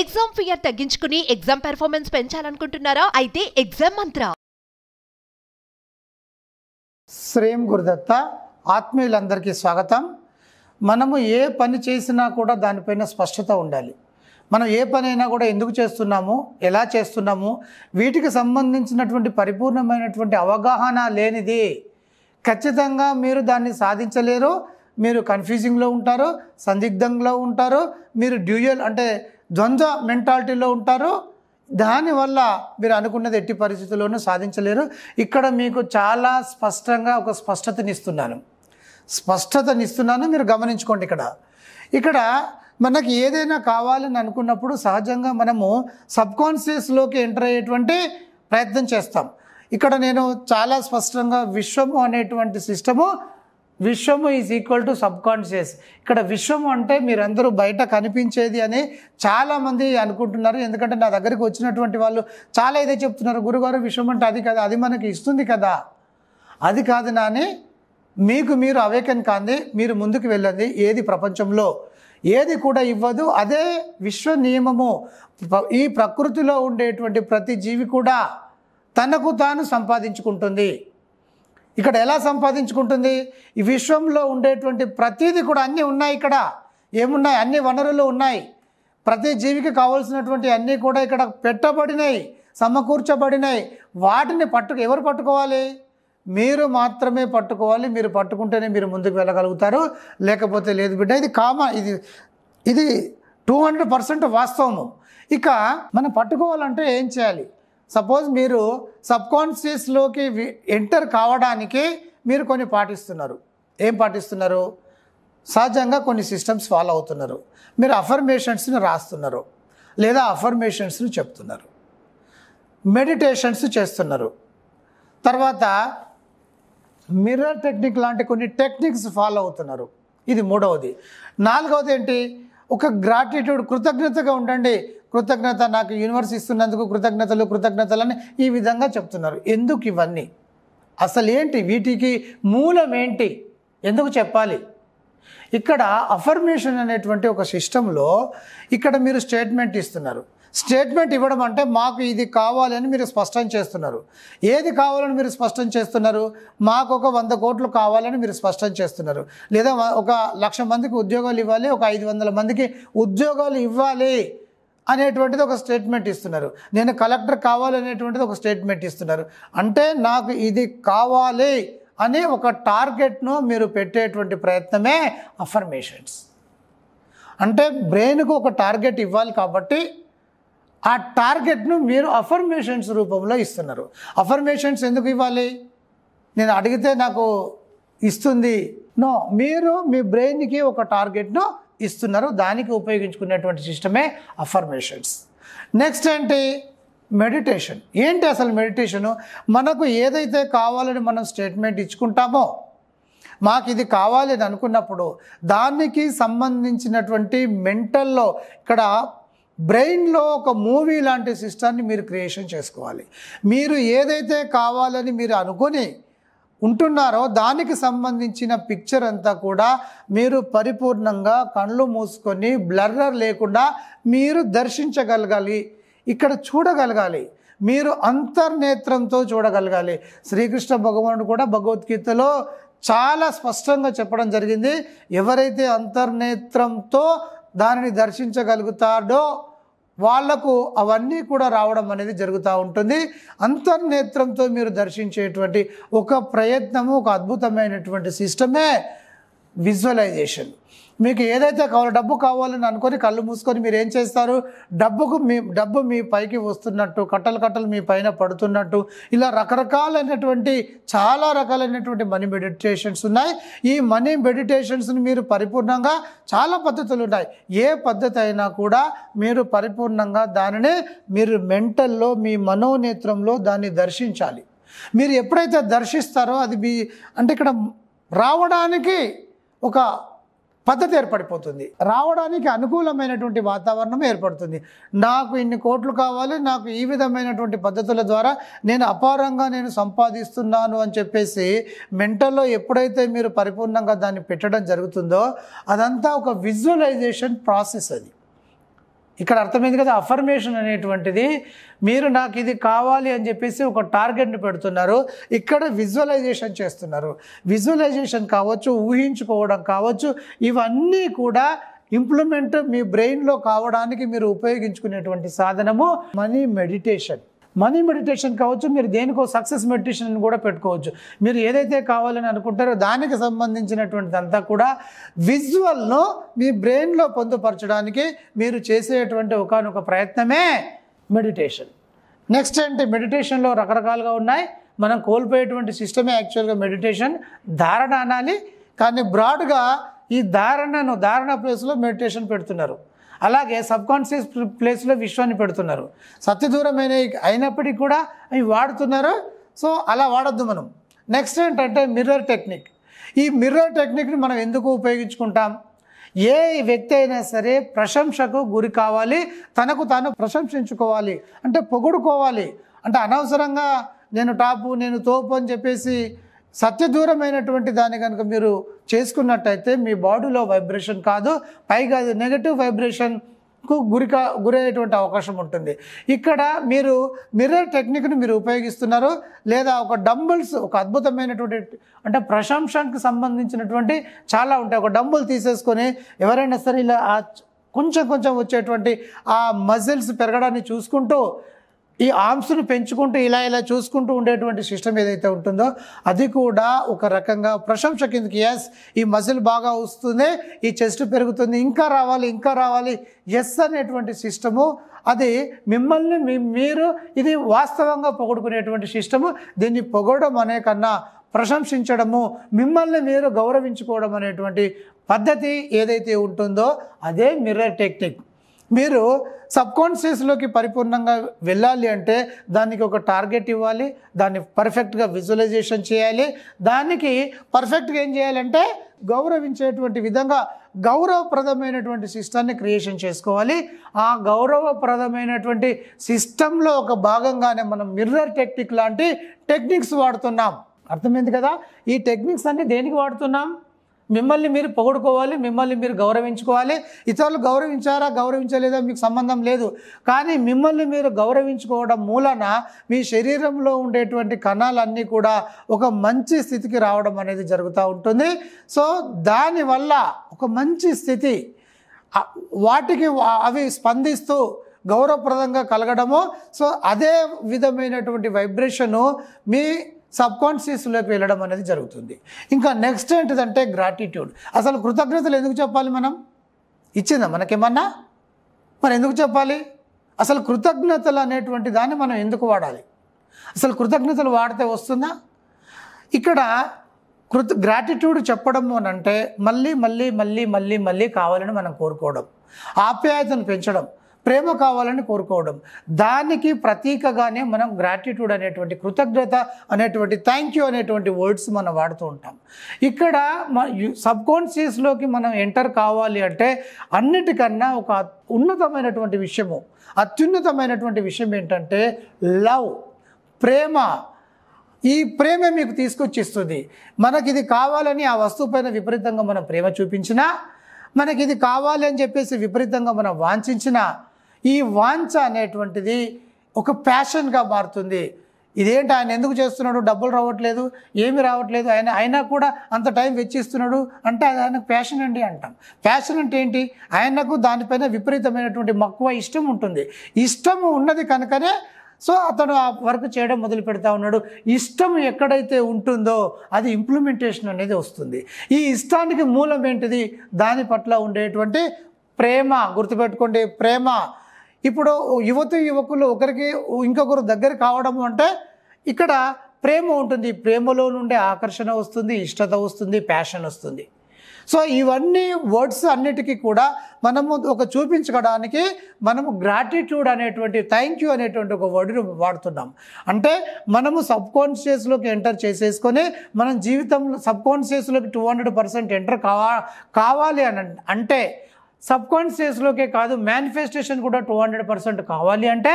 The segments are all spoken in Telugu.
ఎగ్జామ్ ఫియర్ తగ్గించుకుని ఎగ్జామ్ పెర్ఫార్మెన్స్ పెంచాలనుకుంటున్నారా అయితే ఎగ్జామ్ మంత్ర శ్రీం గురుదత్త ఆత్మీయులందరికీ స్వాగతం మనము ఏ పని చేసినా కూడా దానిపైన స్పష్టత ఉండాలి మనం ఏ పనైనా కూడా ఎందుకు చేస్తున్నాము ఎలా చేస్తున్నాము వీటికి సంబంధించినటువంటి పరిపూర్ణమైనటువంటి అవగాహన లేనిది ఖచ్చితంగా మీరు దాన్ని సాధించలేరు మీరు కన్ఫ్యూజింగ్లో ఉంటారు సందిగ్ధంలో ఉంటారు మీరు డ్యూయల్ అంటే ద్వంద్వ మెంటాలిటీలో ఉంటారు దానివల్ల మీరు అనుకున్నది ఎట్టి పరిస్థితుల్లోనూ సాధించలేరు ఇక్కడ మీకు చాలా స్పష్టంగా ఒక స్పష్టతనిస్తున్నాను స్పష్టతనిస్తున్నాను మీరు గమనించుకోండి ఇక్కడ ఇక్కడ మనకి ఏదైనా కావాలని అనుకున్నప్పుడు సహజంగా మనము సబ్కాన్షియస్లోకి ఎంటర్ అయ్యేటువంటి ప్రయత్నం చేస్తాం ఇక్కడ నేను చాలా స్పష్టంగా విశ్వము అనేటువంటి సిస్టము విశ్వము is equal to subconscious ఇక్కడ విశ్వము అంటే మీరందరూ బయట కనిపించేది అని చాలామంది అనుకుంటున్నారు ఎందుకంటే నా దగ్గరికి వచ్చినటువంటి వాళ్ళు చాలా ఇదే చెప్తున్నారు గురుగారు విశ్వం అంటే అది కదా అది మనకి ఇస్తుంది కదా అది కాదు నాని మీకు మీరు అవేకన్ కాంది మీరు ముందుకు వెళ్ళండి ఏది ప్రపంచంలో ఏది కూడా ఇవ్వదు అదే విశ్వ నియమము ఈ ప్రకృతిలో ఉండేటువంటి ప్రతి జీవి కూడా తనకు తాను సంపాదించుకుంటుంది ఇక్కడ ఎలా సంపాదించుకుంటుంది ఈ విశ్వంలో ఉండేటువంటి ప్రతీది కూడా అన్నీ ఉన్నాయి ఇక్కడ ఏమున్నాయి అన్ని వనరులు ఉన్నాయి ప్రతి జీవికి కావాల్సినటువంటి అన్నీ కూడా ఇక్కడ పెట్టబడినాయి సమకూర్చబడినాయి వాటిని పట్టు ఎవరు పట్టుకోవాలి మీరు మాత్రమే పట్టుకోవాలి మీరు పట్టుకుంటేనే మీరు ముందుకు వెళ్ళగలుగుతారు లేకపోతే లేదు బిడ్డ ఇది కామ ఇది ఇది టూ హండ్రెడ్ పర్సెంట్ వాస్తవము ఇక మనం పట్టుకోవాలంటే ఏం చేయాలి సపోజ్ మీరు సబ్కాన్షియస్లోకి ఎంటర్ కావడానికి మీరు కొన్ని పాటిస్తున్నారు ఏం పాటిస్తున్నారు సహజంగా కొన్ని సిస్టమ్స్ ఫాలో అవుతున్నారు మీరు అఫర్మేషన్స్ని రాస్తున్నారు లేదా అఫర్మేషన్స్ని చెప్తున్నారు మెడిటేషన్స్ చేస్తున్నారు తర్వాత మిర్రర్ టెక్నిక్ లాంటి కొన్ని టెక్నిక్స్ ఫాలో అవుతున్నారు ఇది మూడవది నాలుగవది ఏంటి ఒక గ్రాటిట్యూడ్ కృతజ్ఞతగా ఉండండి కృతజ్ఞత నాకు యూనివర్స్ ఇస్తున్నందుకు కృతజ్ఞతలు కృతజ్ఞతలని ఈ విధంగా చెప్తున్నారు ఎందుకు ఇవన్నీ అసలేంటి వీటికి మూలం ఏంటి ఎందుకు చెప్పాలి ఇక్కడ అఫర్మేషన్ అనేటువంటి ఒక సిస్టంలో ఇక్కడ మీరు స్టేట్మెంట్ ఇస్తున్నారు స్టేట్మెంట్ ఇవ్వడం అంటే మాకు ఇది కావాలని మీరు స్పష్టం చేస్తున్నారు ఏది కావాలని మీరు స్పష్టం చేస్తున్నారు మాకు ఒక వంద కోట్లు కావాలని మీరు స్పష్టం చేస్తున్నారు లేదా ఒక లక్ష మందికి ఉద్యోగాలు ఇవ్వాలి ఒక ఐదు మందికి ఉద్యోగాలు ఇవ్వాలి అనేటువంటిది ఒక స్టేట్మెంట్ ఇస్తున్నారు నేను కలెక్టర్ కావాలనేటువంటిది ఒక స్టేట్మెంట్ ఇస్తున్నారు అంటే నాకు ఇది కావాలి అని ఒక టార్గెట్ను మీరు పెట్టేటువంటి ప్రయత్నమే అఫర్మేషన్స్ అంటే బ్రెయిన్కు ఒక టార్గెట్ ఇవ్వాలి కాబట్టి ఆ టార్గెట్ను మీరు అఫర్మేషన్స్ రూపంలో ఇస్తున్నారు అఫర్మేషన్స్ ఎందుకు ఇవ్వాలి నేను అడిగితే నాకు ఇస్తుంది నో మీరు మీ బ్రెయిన్కి ఒక టార్గెట్ను ఇస్తున్నారో దానికి ఉపయోగించుకునేటువంటి సిస్టమే అఫర్మేషన్స్ నెక్స్ట్ ఏంటి మెడిటేషన్ ఏంటి అసలు మెడిటేషను మనకు ఏదైతే కావాలని మనం స్టేట్మెంట్ ఇచ్చుకుంటామో మాకు ఇది కావాలి అని అనుకున్నప్పుడు దానికి సంబంధించినటువంటి మెంటల్లో ఇక్కడ బ్రెయిన్లో ఒక మూవీ లాంటి సిస్టాన్ని మీరు క్రియేషన్ చేసుకోవాలి మీరు ఏదైతే కావాలని మీరు అనుకొని ఉంటున్నారో దానికి సంబంధించిన పిక్చర్ అంతా కూడా మీరు పరిపూర్ణంగా కళ్ళు మూసుకొని బ్లర్రర్ లేకుండా మీరు దర్శించగలగాలి ఇక్కడ చూడగలగాలి మీరు అంతర్నేత్రంతో చూడగలగాలి శ్రీకృష్ణ భగవానుడు కూడా భగవద్గీతలో చాలా స్పష్టంగా చెప్పడం జరిగింది ఎవరైతే అంతర్నేత్రంతో దానిని దర్శించగలుగుతాడో వాళ్లకు అవన్నీ కూడా రావడం అనేది జరుగుతూ ఉంటుంది అంతర్నేత్రంతో మీరు దర్శించేటువంటి ఒక ప్రయత్నము ఒక అద్భుతమైనటువంటి సిస్టమే విజువలైజేషన్ మీకు ఏదైతే కావాలో డబ్బు కావాలని అనుకొని కళ్ళు మూసుకొని మీరు ఏం చేస్తారు డబ్బుకు మీ డబ్బు మీ పైకి వస్తున్నట్టు కట్టలు కట్టలు మీ పైన పడుతున్నట్టు ఇలా రకరకాలైనటువంటి చాలా రకాలైనటువంటి మనీ మెడిటేషన్స్ ఉన్నాయి ఈ మనీ మెడిటేషన్స్ని మీరు పరిపూర్ణంగా చాలా పద్ధతులు ఉన్నాయి ఏ పద్ధతి అయినా కూడా మీరు పరిపూర్ణంగా దానిని మీరు మెంటల్లో మీ మనోనేత్రంలో దాన్ని దర్శించాలి మీరు ఎప్పుడైతే దర్శిస్తారో అది మీ అంటే ఇక్కడ రావడానికి ఒక పద్ధతి ఏర్పడిపోతుంది రావడానికి అనుకూలమైనటువంటి వాతావరణం ఏర్పడుతుంది నాకు ఇన్ని కోట్లు కావాలి నాకు ఈ విధమైనటువంటి పద్ధతుల ద్వారా నేను అపారంగా నేను సంపాదిస్తున్నాను అని చెప్పేసి మెంటల్లో ఎప్పుడైతే మీరు పరిపూర్ణంగా దాన్ని పెట్టడం జరుగుతుందో అదంతా ఒక విజువలైజేషన్ ప్రాసెస్ అది ఇక్కడ అర్థమైంది కదా అఫర్మేషన్ అనేటువంటిది మీరు నాకు ఇది కావాలి అని చెప్పేసి ఒక టార్గెట్ని పెడుతున్నారు ఇక్కడ విజువలైజేషన్ చేస్తున్నారు విజువలైజేషన్ కావచ్చు ఊహించుకోవడం కావచ్చు ఇవన్నీ కూడా ఇంప్లిమెంట్ మీ బ్రెయిన్లో కావడానికి మీరు ఉపయోగించుకునేటువంటి సాధనము మనీ మెడిటేషన్ మనీ మెడిటేషన్ కావచ్చు మీరు దేనికో సక్సెస్ మెడిటేషన్ అని కూడా పెట్టుకోవచ్చు మీరు ఏదైతే కావాలని అనుకుంటారో దానికి సంబంధించినటువంటిదంతా కూడా విజువల్ను మీ బ్రెయిన్లో పొందుపరచడానికి మీరు చేసేటువంటి ఒకనొక ప్రయత్నమే మెడిటేషన్ నెక్స్ట్ అంటే మెడిటేషన్లో రకరకాలుగా ఉన్నాయి మనం కోల్పోయేటువంటి సిస్టమే యాక్చువల్గా మెడిటేషన్ ధారణ అనాలి కానీ బ్రాడ్గా ఈ ధారణను ధారణ ప్లేస్లో మెడిటేషన్ పెడుతున్నారు అలాగే సబ్కాన్షియస్ ప్లేస్లో విశ్వాన్ని పెడుతున్నారు సత్యదూరమైన అయినప్పటికీ కూడా అవి వాడుతున్నారు సో అలా వాడద్దు మనం నెక్స్ట్ ఏంటంటే మిర్రర్ టెక్నిక్ ఈ మిర్రర్ టెక్నిక్ని మనం ఎందుకు ఉపయోగించుకుంటాం ఏ వ్యక్తి అయినా సరే ప్రశంసకు గురి కావాలి తనకు తాను ప్రశంసించుకోవాలి అంటే పొగుడుకోవాలి అంటే అనవసరంగా నేను టాపు నేను తోపు అని చెప్పేసి సత్యదూరమైనటువంటి దాన్ని కనుక మీరు చేసుకున్నట్టయితే మీ బాడీలో వైబ్రేషన్ కాదు పైగా అది నెగటివ్ వైబ్రేషన్కు కు గురికా గురయ్యేటువంటి అవకాశం ఉంటుంది ఇక్కడ మీరు మిర్రర్ టెక్నిక్ను మీరు ఉపయోగిస్తున్నారు లేదా ఒక డంబుల్స్ ఒక అద్భుతమైనటువంటి అంటే ప్రశంసానికి సంబంధించినటువంటి చాలా ఉంటాయి ఒక డంబుల్ తీసేసుకొని ఎవరైనా సరే ఇలా కొంచెం కొంచెం వచ్చేటువంటి ఆ మజిల్స్ పెరగడాన్ని చూసుకుంటూ ఈ ఆర్మ్స్ను పెంచుకుంటూ ఇలా ఇలా చూసుకుంటూ ఉండేటువంటి సిస్టమ్ ఏదైతే ఉంటుందో అది కూడా ఒక రకంగా ప్రశంస కిందకి ఎస్ ఈ మజిల్ బాగా వస్తుంది ఈ చెస్ట్ పెరుగుతుంది ఇంకా రావాలి ఇంకా రావాలి ఎస్ అనేటువంటి సిస్టము అది మిమ్మల్ని మీరు ఇది వాస్తవంగా పొగడుకునేటువంటి సిస్టము దీన్ని పొగడం అనే కన్నా ప్రశంసించడము మిమ్మల్ని మీరు గౌరవించుకోవడం అనేటువంటి పద్ధతి ఏదైతే ఉంటుందో అదే మిర్రర్ టెక్నిక్ మీరు సబ్ పరిపూర్ణంగా వెళ్ళాలి అంటే దానికి ఒక టార్గెట్ ఇవ్వాలి దాన్ని పర్ఫెక్ట్గా విజువలైజేషన్ చేయాలి దానికి పర్ఫెక్ట్గా ఏం చేయాలంటే గౌరవించేటువంటి విధంగా గౌరవప్రదమైనటువంటి సిస్టాన్ని క్రియేషన్ చేసుకోవాలి ఆ గౌరవప్రదమైనటువంటి సిస్టంలో ఒక భాగంగానే మనం మిర్రర్ టెక్నిక్ లాంటి టెక్నిక్స్ వాడుతున్నాం అర్థమైంది కదా ఈ టెక్నిక్స్ అన్ని దేనికి వాడుతున్నాం మిమ్మల్ని మీరు పొగుడుకోవాలి మిమ్మల్ని మీరు గౌరవించుకోవాలి ఇతరులు గౌరవించారా గౌరవించలేదా మీకు సంబంధం లేదు కానీ మిమ్మల్ని మీరు గౌరవించుకోవడం మూలన మీ శరీరంలో ఉండేటువంటి కణాలన్నీ కూడా ఒక మంచి స్థితికి రావడం అనేది జరుగుతూ ఉంటుంది సో దానివల్ల ఒక మంచి స్థితి వాటికి అవి స్పందిస్తూ గౌరవప్రదంగా కలగడము సో అదే విధమైనటువంటి వైబ్రేషను మీ సబ్కాన్షియస్లోకి వెళ్ళడం అనేది జరుగుతుంది ఇంకా నెక్స్ట్ ఏంటిదంటే గ్రాటిట్యూడ్ అసలు కృతజ్ఞతలు ఎందుకు చెప్పాలి మనం ఇచ్చిందా మనకేమన్నా మరి ఎందుకు చెప్పాలి అసలు కృతజ్ఞతలు అనేటువంటి దాన్ని మనం ఎందుకు వాడాలి అసలు కృతజ్ఞతలు వాడితే వస్తుందా ఇక్కడ కృత గ్రాటిట్యూడ్ చెప్పడం అంటే మళ్ళీ మళ్ళీ మళ్ళీ మళ్ళీ మళ్ళీ కావాలని మనం కోరుకోవడం ఆప్యాయతను పెంచడం ప్రేమ కావాలని కోరుకోవడం దానికి ప్రతీకగానే మనం గ్రాటిట్యూడ్ అనేటువంటి కృతజ్ఞత అనేటువంటి థ్యాంక్ యూ అనేటువంటి వర్డ్స్ మనం వాడుతూ ఉంటాం ఇక్కడ సబ్ కాన్షియస్లోకి మనం ఎంటర్ కావాలి అంటే అన్నిటికన్నా ఒక ఉన్నతమైనటువంటి విషయము అత్యున్నతమైనటువంటి విషయం ఏంటంటే లవ్ ప్రేమ ఈ ప్రేమ మీకు తీసుకొచ్చిస్తుంది మనకి ఇది కావాలని ఆ వస్తువు పైన విపరీతంగా మనం ప్రేమ చూపించినా మనకి ఇది కావాలి అని చెప్పేసి విపరీతంగా మనం వాంఛించినా ఈ వాంఛ అనేటువంటిది ఒక ప్యాషన్గా మారుతుంది ఇదేంటి ఆయన ఎందుకు చేస్తున్నాడు డబ్బులు రావట్లేదు ఏమి రావట్లేదు ఆయన అయినా కూడా అంత టైం వెచ్చిస్తున్నాడు అంటే అది ఆయనకు ప్యాషన్ అండి అంటాం ప్యాషన్ అంటే ఏంటి ఆయనకు దానిపైన విపరీతమైనటువంటి మక్కువ ఇష్టం ఉంటుంది ఇష్టం ఉన్నది కనుకనే సో అతను ఆ వర్క్ చేయడం మొదలు పెడతా ఉన్నాడు ఇష్టం ఎక్కడైతే ఉంటుందో అది ఇంప్లిమెంటేషన్ అనేది వస్తుంది ఈ ఇష్టానికి మూలం ఏంటిది దాని పట్ల ఉండేటువంటి ప్రేమ గుర్తుపెట్టుకోండి ప్రేమ ఇప్పుడు యువతి యువకులు ఒకరికి ఇంకొకరు దగ్గర కావడం అంటే ఇక్కడ ప్రేమ ఉంటుంది ప్రేమలో నుండి ఆకర్షణ వస్తుంది ఇష్టత వస్తుంది ప్యాషన్ వస్తుంది సో ఇవన్నీ వర్డ్స్ అన్నిటికీ కూడా మనము ఒక చూపించుకోవడానికి మనము గ్రాటిట్యూడ్ అనేటువంటి థ్యాంక్ యూ అనేటువంటి ఒక వర్డ్ని వాడుతున్నాం అంటే మనము సబ్ కాన్షియస్లోకి ఎంటర్ చేసేసుకొని మనం జీవితంలో సబ్ కాన్షియస్లోకి టూ హండ్రెడ్ పర్సెంట్ ఎంటర్ కావా కావాలి అని అంటే సబ్ కాన్షియస్లోకే కాదు మేనిఫెస్టేషన్ కూడా టూ హండ్రెడ్ పర్సెంట్ కావాలి అంటే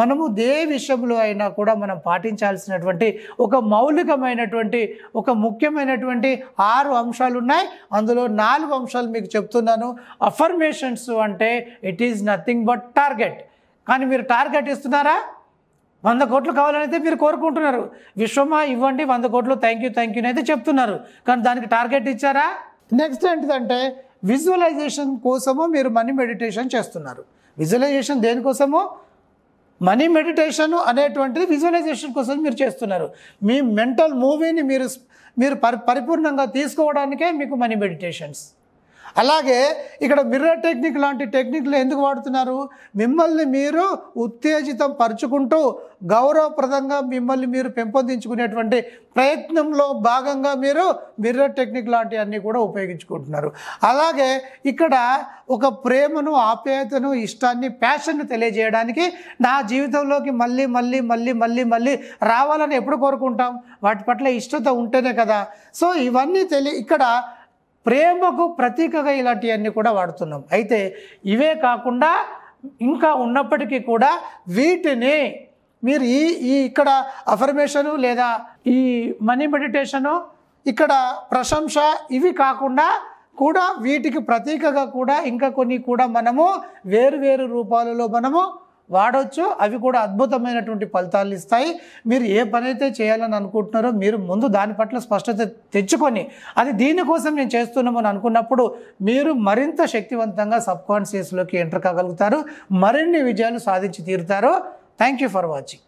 మనము దే విషయంలో అయినా కూడా మనం పాటించాల్సినటువంటి ఒక మౌలికమైనటువంటి ఒక ముఖ్యమైనటువంటి ఆరు అంశాలు ఉన్నాయి అందులో నాలుగు అంశాలు మీకు చెప్తున్నాను అఫర్మేషన్స్ అంటే it is nothing but target కానీ మీరు టార్గెట్ ఇస్తున్నారా వంద కోట్లు కావాలనైతే మీరు కోరుకుంటున్నారు విశ్వమా ఇవ్వండి వంద కోట్లు థ్యాంక్ యూ థ్యాంక్ యూ అయితే చెప్తున్నారు కానీ దానికి టార్గెట్ ఇచ్చారా నెక్స్ట్ ఏంటిదంటే విజువలైజేషన్ కోసమో మీరు మనీ మెడిటేషన్ చేస్తున్నారు విజువలైజేషన్ దేనికోసమో మనీ మెడిటేషన్ అనేటువంటిది విజువలైజేషన్ కోసం మీరు చేస్తున్నారు మీ మెంటల్ మూవీని మీరు మీరు పరిపూర్ణంగా తీసుకోవడానికే మీకు మనీ మెడిటేషన్స్ అలాగే ఇక్కడ మిర్రర్ టెక్నిక్ లాంటి టెక్నిక్లు ఎందుకు వాడుతున్నారు మిమ్మల్ని మీరు ఉత్తేజితం పరుచుకుంటూ గౌరవప్రదంగా మిమ్మల్ని మీరు పెంపొందించుకునేటువంటి ప్రయత్నంలో భాగంగా మీరు మిర్రర్ టెక్నిక్ లాంటివన్నీ కూడా ఉపయోగించుకుంటున్నారు అలాగే ఇక్కడ ఒక ప్రేమను ఆప్యాయతను ఇష్టాన్ని ప్యాషన్ను తెలియజేయడానికి నా జీవితంలోకి మళ్ళీ మళ్ళీ మళ్ళీ మళ్ళీ మళ్ళీ రావాలని ఎప్పుడు కోరుకుంటాం వాటి పట్ల ఇష్టత ఉంటేనే కదా సో ఇవన్నీ తెలియ ఇక్కడ ప్రేమకు ప్రతీకగా ఇలాంటివన్నీ కూడా వాడుతున్నాం అయితే ఇవే కాకుండా ఇంకా ఉన్నప్పటికీ కూడా వీటిని మీరు ఈ ఈ ఇక్కడ అఫర్మేషను లేదా ఈ మనీ మెడిటేషను ఇక్కడ ప్రశంస ఇవి కాకుండా కూడా వీటికి ప్రతీకగా కూడా ఇంకా కొన్ని కూడా మనము వేరు వేరు రూపాలలో మనము వాడవచ్చు అవి కూడా అద్భుతమైనటువంటి ఫలితాలు ఇస్తాయి మీరు ఏ పని అయితే చేయాలని అనుకుంటున్నారో మీరు ముందు దాని పట్ల స్పష్టత తెచ్చుకొని అది దీనికోసం నేను చేస్తున్నామని అనుకున్నప్పుడు మీరు మరింత శక్తివంతంగా సబ్ కాన్షియస్లోకి ఎంటర్ కాగలుగుతారు మరిన్ని విజయాలు సాధించి తీరుతారు థ్యాంక్ యూ ఫర్ వాచింగ్